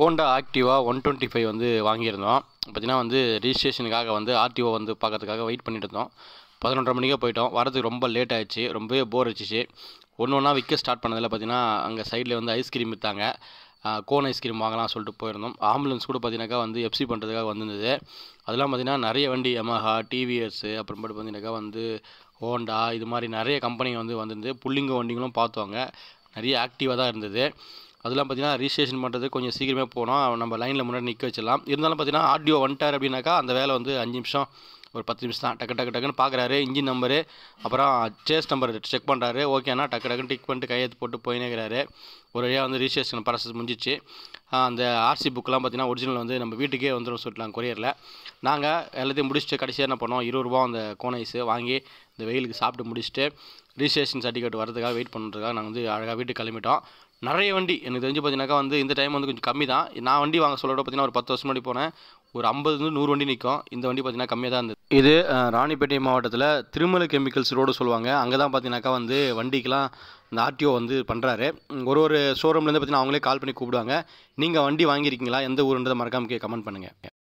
Honda Activa one twenty five வந்து வாங்கியிருந்தோம் பார்த்திங்கன்னா வந்து ரிஜிஸ்ட்ரேஷனுக்காக வந்து ஆர்டிஓ வந்து பார்க்கறதுக்காக வெயிட் பண்ணிட்டு இருந்தோம் பதினொன்றரை மணிக்கே போயிட்டோம் வரதுக்கு ரொம்ப லேட் ஆகிடுச்சு ரொம்பவே போர் அடிச்சிச்சு ஒன்று ஒன்றா விற்க ஸ்டார்ட் பண்ணதில் பார்த்திங்கன்னா அங்கே சைடில் வந்து ஐஸ்கிரீம் விற்றாங்க கோன் ஐஸ்கிரீம் வாங்கலாம் சொல்லிட்டு போயிருந்தோம் ஆம்புலன்ஸ் கூட பார்த்தீங்கன்னாக்கா வந்து எஃப்சி பண்ணுறதுக்காக வந்திருந்தது அதெல்லாம் பார்த்திங்கன்னா நிறைய வண்டி எமஹா டிவிஎஸ்ஸு அப்புறமேட்டு பார்த்தீங்கன்னாக்கா வந்து ஹோண்டா இது மாதிரி நிறைய கம்பெனி வந்து வந்திருந்து புள்ளிங்க வண்டிங்களும் பார்த்தோங்க நிறைய ஆக்டிவாக தான் இருந்தது அதெல்லாம் பார்த்தீங்கன்னா ரிஜிஸ்ட்ரேஷன் பண்ணுறது கொஞ்சம் சீக்கிரமே போனோம் நம்ம லைனில் முன்னாடி நிற்க வச்சிடலாம் இருந்தாலும் பார்த்தீங்கன்னா ஆடியோ வந்துட்டார் அப்படின்னாக்கா அந்த வேலை வந்து அஞ்சு நிமிஷம் ஒரு பத்து நிமிஷம் தான் டக்கு டக்கு டக்குன்னு பார்க்குறாரு இன்ஜின் நம்பரு அப்புறம் சேஸ் நம்பர் செக் பண்ணுறாரு ஓகேண்ணா டக்கு டக்குன்னு டிக் பண்ணிட்டு கையெழுத்து போட்டு போயினேக்கிறாரு ஒரு வழியாக வந்து ரிஜிஸ்ட்ரேஷன் ப்ராசஸ் முடிஞ்சிச்சு அந்த ஆர்சி புக்கெலாம் பார்த்திங்கன்னா ஒரிஜினல் வந்து நம்ம வீட்டுக்கே வந்துடும் சொல்லலாம் கொரியரில் நாங்கள் எல்லாத்தையும் முடிச்சுட்டு கடைசியாக என்ன பண்ணோம் இருபது ரூபா அந்த கோன் ஐஸு வாங்கி இந்த வெயிலுக்கு சாப்பிட்டு முடிச்சுட்டு ரிஜிஸ்ட்ரேஷன் சர்டிஃபிகேட் வரதுக்காக வெயிட் பண்ணுறதுக்காக நாங்கள் வந்து அழகாக வீட்டுக்கு கிளம்பிட்டோம் நிறைய வண்டி எனக்கு தெரிஞ்சு பார்த்தீங்கன்னாக்கா வந்து இந்த டைம் வந்து கொஞ்சம் கம்மி தான் நான் வண்டி வாங்க சொல்ல பார்த்தீங்கன்னா ஒரு பத்து வருஷம் முன்னாடி போனேன் ஒரு ஐம்பதுலேருந்து நூறு வண்டி நிற்கும் இந்த வண்டி பார்த்தீங்கன்னா கம்மியாக தான் இருந்தது இது ராணிப்பேட்டை மாவட்டத்தில் திருமலை கெமிக்கல்ஸ் ரோடு சொல்லுவாங்க அங்கே தான் பார்த்தீங்கன்னாக்கா வந்து வண்டிக்கெலாம் இந்த ஆர்டிஓ வந்து பண்ணுறாரு ஒரு ஒரு ஷோரூம்லேருந்து பார்த்தீங்கன்னா அவங்களே கால் பண்ணி கூப்பிடுவாங்க நீங்கள் வண்டி வாங்கியிருக்கீங்களா எந்த ஊருன்றதை மறக்காமல் கமெண்ட் பண்ணுங்கள்